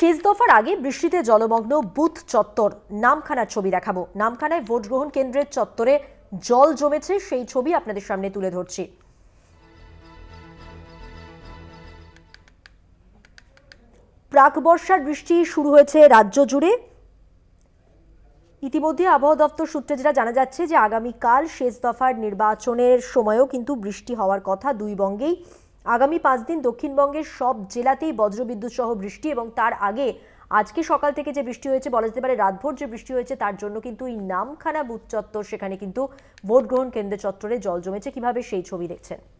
শেষ দফার আগে বৃষ্টিতে জলমগ্ন বুথ চত্বর নামখানার ছবি দেখাবো নামখানায় ভোট গ্রহণ কেন্দ্রের চত্বরে জল জমেছে সেই ছবি আপনাদের সামনে তুলে ধরছি প্রাক বর্ষার বৃষ্টি শুরু হয়েছে রাজ্য জুড়ে ইতিমধ্যে আবহাওয়া দপ্তর সূত্রে যেটা জানা যাচ্ছে যে আগামীকাল শেষ দফার নির্বাচনের সময়ও কিন্তু বৃষ্টি হওয়ার কথা দুই বঙ্গেই আগামী পাঁচ দিন দক্ষিণবঙ্গের সব জেলাতেই বজ্রবিদ্যুৎ সহ বৃষ্টি এবং তার আগে আজকে সকাল থেকে যে বৃষ্টি হয়েছে বলা যেতে পারে রাতভর যে বৃষ্টি হয়েছে তার জন্য কিন্তু এই নামখানা বুথ চত্বর সেখানে কিন্তু ভোট গ্রহণ কেন্দ্র চত্বরে জল জমেছে কিভাবে সেই ছবি দেখছেন